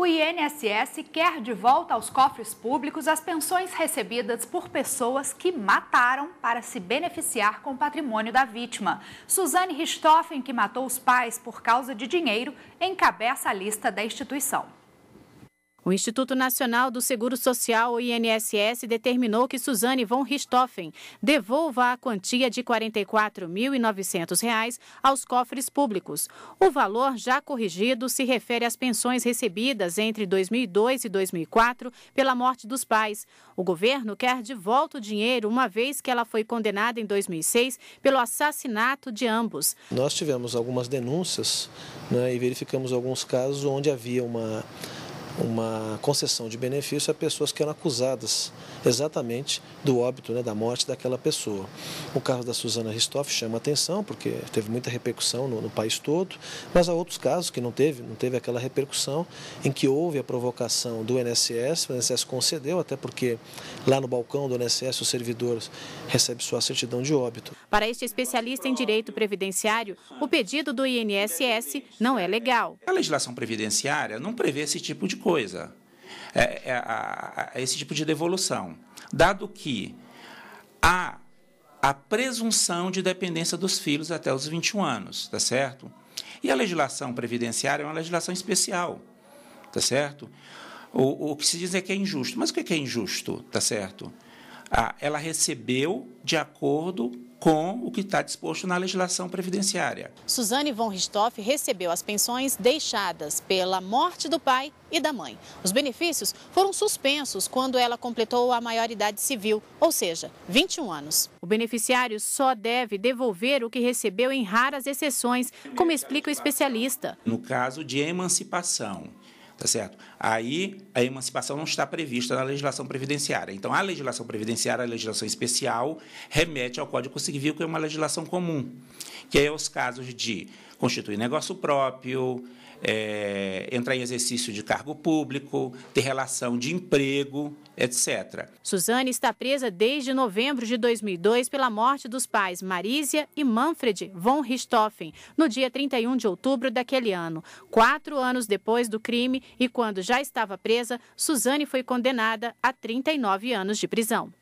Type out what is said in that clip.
O INSS quer de volta aos cofres públicos as pensões recebidas por pessoas que mataram para se beneficiar com o patrimônio da vítima. Suzane Richthofen, que matou os pais por causa de dinheiro, encabeça a lista da instituição. O Instituto Nacional do Seguro Social, o INSS, determinou que Suzane von Richthofen devolva a quantia de R$ 44.900 aos cofres públicos. O valor já corrigido se refere às pensões recebidas entre 2002 e 2004 pela morte dos pais. O governo quer de volta o dinheiro, uma vez que ela foi condenada em 2006 pelo assassinato de ambos. Nós tivemos algumas denúncias né, e verificamos alguns casos onde havia uma uma concessão de benefício a pessoas que eram acusadas exatamente do óbito, né, da morte daquela pessoa. O caso da Suzana Ristoff chama atenção, porque teve muita repercussão no, no país todo, mas há outros casos que não teve, não teve aquela repercussão, em que houve a provocação do INSS, o INSS concedeu, até porque lá no balcão do INSS o servidor recebe sua certidão de óbito. Para este especialista em direito previdenciário, o pedido do INSS não é legal. A legislação previdenciária não prevê esse tipo de coisa coisa, é, é, a, a esse tipo de devolução, dado que há a presunção de dependência dos filhos até os 21 anos, tá certo? E a legislação previdenciária é uma legislação especial, tá certo? O, o que se diz é que é injusto. Mas o que é, é injusto, tá certo? Ah, ela recebeu de acordo com o que está disposto na legislação previdenciária. Suzane von Ristoff recebeu as pensões deixadas pela morte do pai e da mãe. Os benefícios foram suspensos quando ela completou a maioridade civil, ou seja, 21 anos. O beneficiário só deve devolver o que recebeu em raras exceções, como explica o especialista. No caso de emancipação, Tá certo? Aí a emancipação não está prevista na legislação previdenciária. Então, a legislação previdenciária, a legislação especial, remete ao Código Civil, que é uma legislação comum, que é os casos de constituir negócio próprio, é, entrar em exercício de cargo público, ter relação de emprego, etc. Suzane está presa desde novembro de 2002 pela morte dos pais Marísia e Manfred von Richthofen, no dia 31 de outubro daquele ano. Quatro anos depois do crime e quando já estava presa, Suzane foi condenada a 39 anos de prisão.